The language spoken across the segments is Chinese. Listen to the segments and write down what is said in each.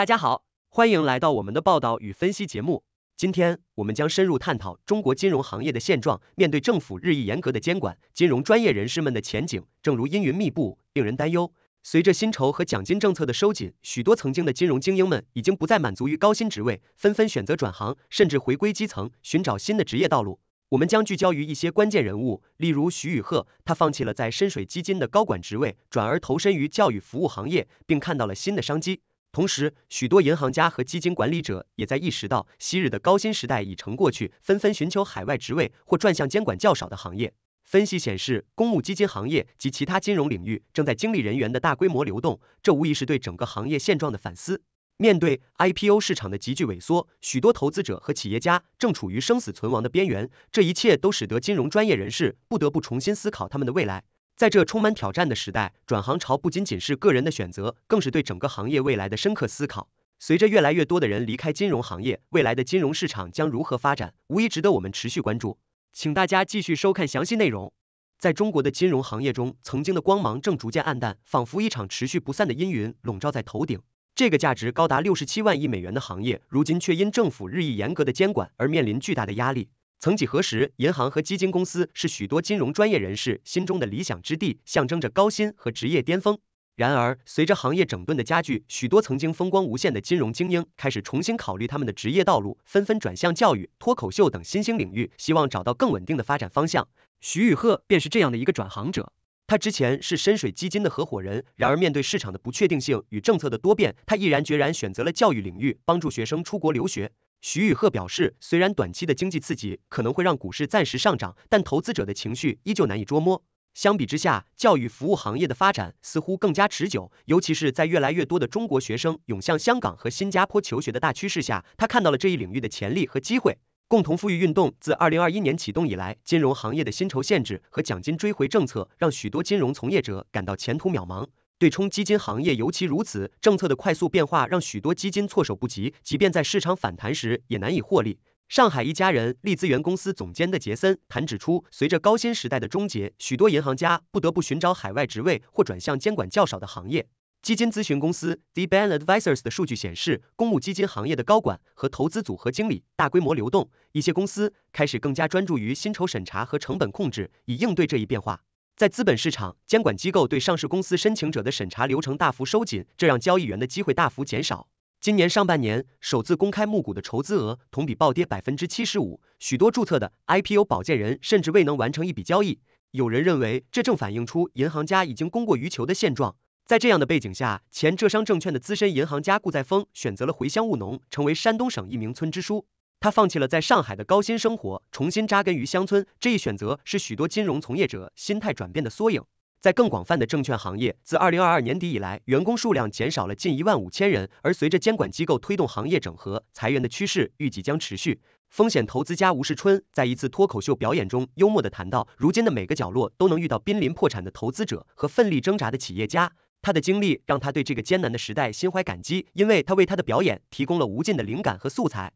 大家好，欢迎来到我们的报道与分析节目。今天我们将深入探讨中国金融行业的现状。面对政府日益严格的监管，金融专业人士们的前景正如阴云密布，令人担忧。随着薪酬和奖金政策的收紧，许多曾经的金融精英们已经不再满足于高薪职位，纷纷选择转行，甚至回归基层，寻找新的职业道路。我们将聚焦于一些关键人物，例如徐宇鹤，他放弃了在深水基金的高管职位，转而投身于教育服务行业，并看到了新的商机。同时，许多银行家和基金管理者也在意识到昔日的高薪时代已成过去，纷纷寻求海外职位或转向监管较少的行业。分析显示，公募基金行业及其他金融领域正在经历人员的大规模流动，这无疑是对整个行业现状的反思。面对 IPO 市场的急剧萎缩，许多投资者和企业家正处于生死存亡的边缘，这一切都使得金融专业人士不得不重新思考他们的未来。在这充满挑战的时代，转行潮不仅仅是个人的选择，更是对整个行业未来的深刻思考。随着越来越多的人离开金融行业，未来的金融市场将如何发展，无疑值得我们持续关注。请大家继续收看详细内容。在中国的金融行业中，曾经的光芒正逐渐暗淡，仿佛一场持续不散的阴云笼罩在头顶。这个价值高达六十七万亿美元的行业，如今却因政府日益严格的监管而面临巨大的压力。曾几何时，银行和基金公司是许多金融专业人士心中的理想之地，象征着高薪和职业巅峰。然而，随着行业整顿的加剧，许多曾经风光无限的金融精英开始重新考虑他们的职业道路，纷纷转向教育、脱口秀等新兴领域，希望找到更稳定的发展方向。徐宇鹤便是这样的一个转行者。他之前是深水基金的合伙人，然而面对市场的不确定性与政策的多变，他毅然决然选择了教育领域，帮助学生出国留学。徐宇鹤表示，虽然短期的经济刺激可能会让股市暂时上涨，但投资者的情绪依旧难以捉摸。相比之下，教育服务行业的发展似乎更加持久，尤其是在越来越多的中国学生涌向香港和新加坡求学的大趋势下，他看到了这一领域的潜力和机会。共同富裕运动自二零二一年启动以来，金融行业的薪酬限制和奖金追回政策让许多金融从业者感到前途渺茫。对冲基金行业尤其如此，政策的快速变化让许多基金措手不及，即便在市场反弹时也难以获利。上海一家人力资源公司总监的杰森·谈指出，随着高薪时代的终结，许多银行家不得不寻找海外职位或转向监管较少的行业。基金咨询公司 The b a n Advisors 的数据显示，公募基金行业的高管和投资组合经理大规模流动，一些公司开始更加专注于薪酬审查和成本控制，以应对这一变化。在资本市场，监管机构对上市公司申请者的审查流程大幅收紧，这让交易员的机会大幅减少。今年上半年，首次公开募股的筹资额同比暴跌百分之七十五，许多注册的 IPO 保荐人甚至未能完成一笔交易。有人认为，这正反映出银行家已经供过于求的现状。在这样的背景下，前浙商证券的资深银行家顾在峰选择了回乡务农，成为山东省一名村支书。他放弃了在上海的高薪生活，重新扎根于乡村。这一选择是许多金融从业者心态转变的缩影。在更广泛的证券行业，自二零二二年底以来，员工数量减少了近一万五千人。而随着监管机构推动行业整合，裁员的趋势预计将持续。风险投资家吴世春在一次脱口秀表演中，幽默的谈到，如今的每个角落都能遇到濒临破产的投资者和奋力挣扎的企业家。他的经历让他对这个艰难的时代心怀感激，因为他为他的表演提供了无尽的灵感和素材。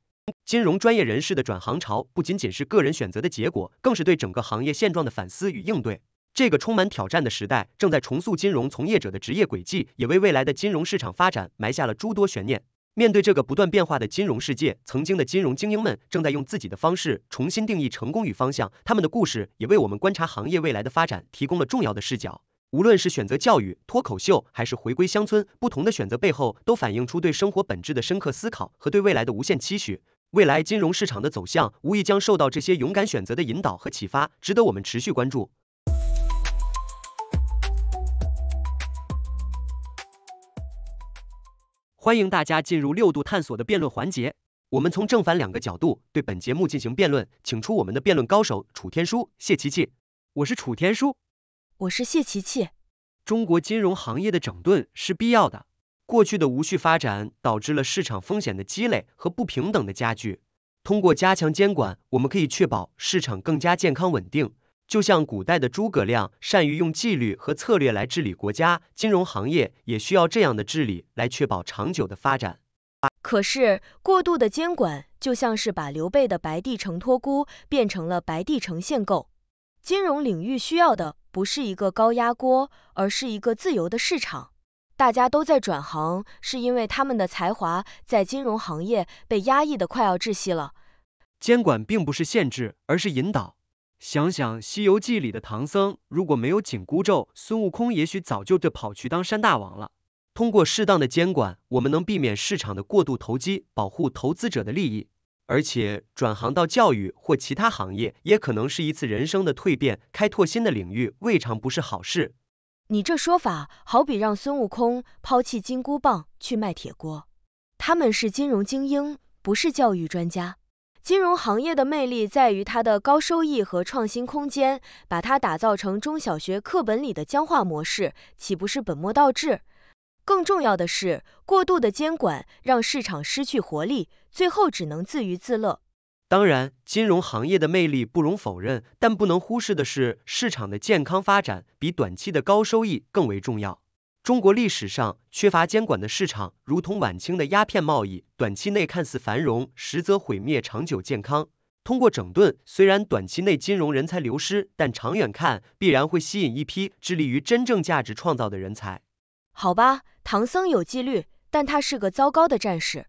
金融专业人士的转行潮不仅仅是个人选择的结果，更是对整个行业现状的反思与应对。这个充满挑战的时代正在重塑金融从业者的职业轨迹，也为未来的金融市场发展埋下了诸多悬念。面对这个不断变化的金融世界，曾经的金融精英们正在用自己的方式重新定义成功与方向。他们的故事也为我们观察行业未来的发展提供了重要的视角。无论是选择教育、脱口秀，还是回归乡村，不同的选择背后都反映出对生活本质的深刻思考和对未来的无限期许。未来金融市场的走向，无疑将受到这些勇敢选择的引导和启发，值得我们持续关注。欢迎大家进入六度探索的辩论环节，我们从正反两个角度对本节目进行辩论，请出我们的辩论高手楚天舒、谢琪琪。我是楚天舒，我是谢琪琪。中国金融行业的整顿是必要的。过去的无序发展导致了市场风险的积累和不平等的加剧。通过加强监管，我们可以确保市场更加健康稳定。就像古代的诸葛亮善于用纪律和策略来治理国家，金融行业也需要这样的治理来确保长久的发展。可是过度的监管就像是把刘备的白帝城托孤变成了白帝城限购。金融领域需要的不是一个高压锅，而是一个自由的市场。大家都在转行，是因为他们的才华在金融行业被压抑的快要窒息了。监管并不是限制，而是引导。想想《西游记》里的唐僧，如果没有紧箍咒，孙悟空也许早就得跑去当山大王了。通过适当的监管，我们能避免市场的过度投机，保护投资者的利益。而且，转行到教育或其他行业，也可能是一次人生的蜕变，开拓新的领域，未尝不是好事。你这说法，好比让孙悟空抛弃金箍棒去卖铁锅。他们是金融精英，不是教育专家。金融行业的魅力在于它的高收益和创新空间，把它打造成中小学课本里的僵化模式，岂不是本末倒置？更重要的是，过度的监管让市场失去活力，最后只能自娱自乐。当然，金融行业的魅力不容否认，但不能忽视的是，市场的健康发展比短期的高收益更为重要。中国历史上缺乏监管的市场，如同晚清的鸦片贸易，短期内看似繁荣，实则毁灭长久健康。通过整顿，虽然短期内金融人才流失，但长远看必然会吸引一批致力于真正价值创造的人才。好吧，唐僧有纪律，但他是个糟糕的战士。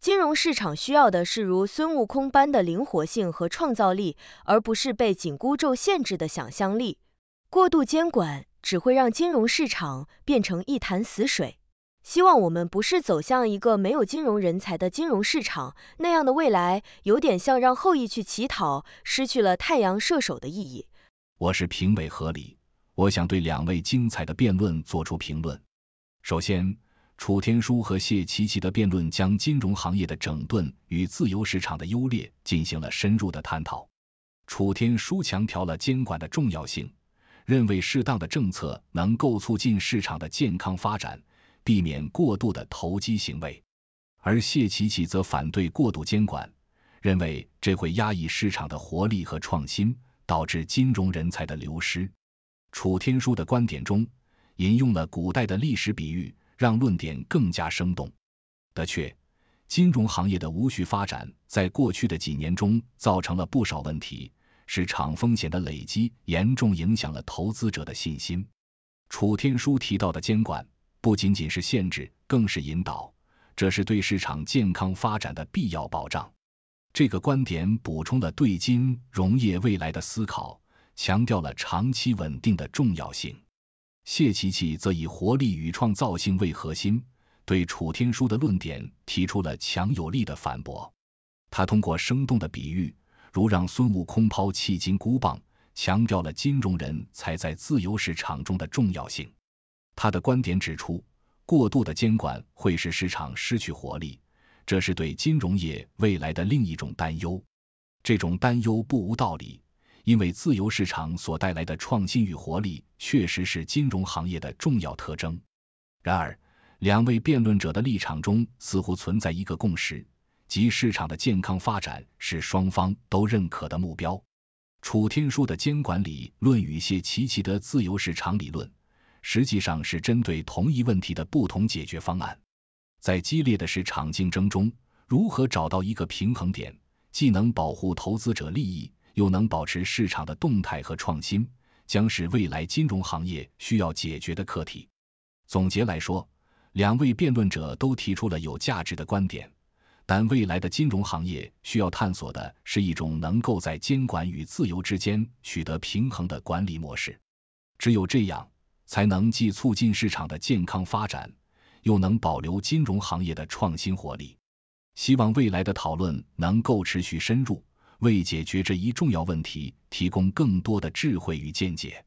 金融市场需要的是如孙悟空般的灵活性和创造力，而不是被紧箍咒限制的想象力。过度监管只会让金融市场变成一潭死水。希望我们不是走向一个没有金融人才的金融市场，那样的未来有点像让后羿去乞讨，失去了太阳射手的意义。我是评委何理，我想对两位精彩的辩论做出评论。首先，楚天书和谢琪琪的辩论将金融行业的整顿与自由市场的优劣进行了深入的探讨。楚天书强调了监管的重要性，认为适当的政策能够促进市场的健康发展，避免过度的投机行为；而谢琪琪则反对过度监管，认为这会压抑市场的活力和创新，导致金融人才的流失。楚天书的观点中引用了古代的历史比喻。让论点更加生动。的确，金融行业的无序发展在过去的几年中造成了不少问题，市场风险的累积严重影响了投资者的信心。楚天舒提到的监管不仅仅是限制，更是引导，这是对市场健康发展的必要保障。这个观点补充了对金融业未来的思考，强调了长期稳定的重要性。谢琪琪则以活力与创造性为核心，对楚天书的论点提出了强有力的反驳。他通过生动的比喻，如让孙悟空抛弃金箍棒，强调了金融人才在自由市场中的重要性。他的观点指出，过度的监管会使市场失去活力，这是对金融业未来的另一种担忧。这种担忧不无道理。因为自由市场所带来的创新与活力确实是金融行业的重要特征。然而，两位辩论者的立场中似乎存在一个共识，即市场的健康发展是双方都认可的目标。楚天舒的监管理论与谢奇奇的自由市场理论实际上是针对同一问题的不同解决方案。在激烈的市场竞争中，如何找到一个平衡点，既能保护投资者利益？又能保持市场的动态和创新，将是未来金融行业需要解决的课题。总结来说，两位辩论者都提出了有价值的观点，但未来的金融行业需要探索的是一种能够在监管与自由之间取得平衡的管理模式。只有这样，才能既促进市场的健康发展，又能保留金融行业的创新活力。希望未来的讨论能够持续深入。为解决这一重要问题，提供更多的智慧与见解。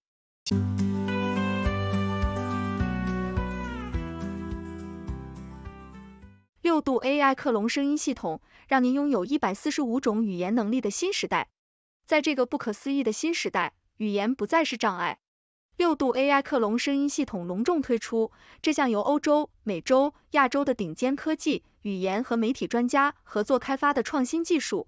六度 AI 克隆声音系统，让您拥有一百四十五种语言能力的新时代。在这个不可思议的新时代，语言不再是障碍。六度 AI 克隆声音系统隆重推出，这项由欧洲、美洲、亚洲的顶尖科技、语言和媒体专家合作开发的创新技术。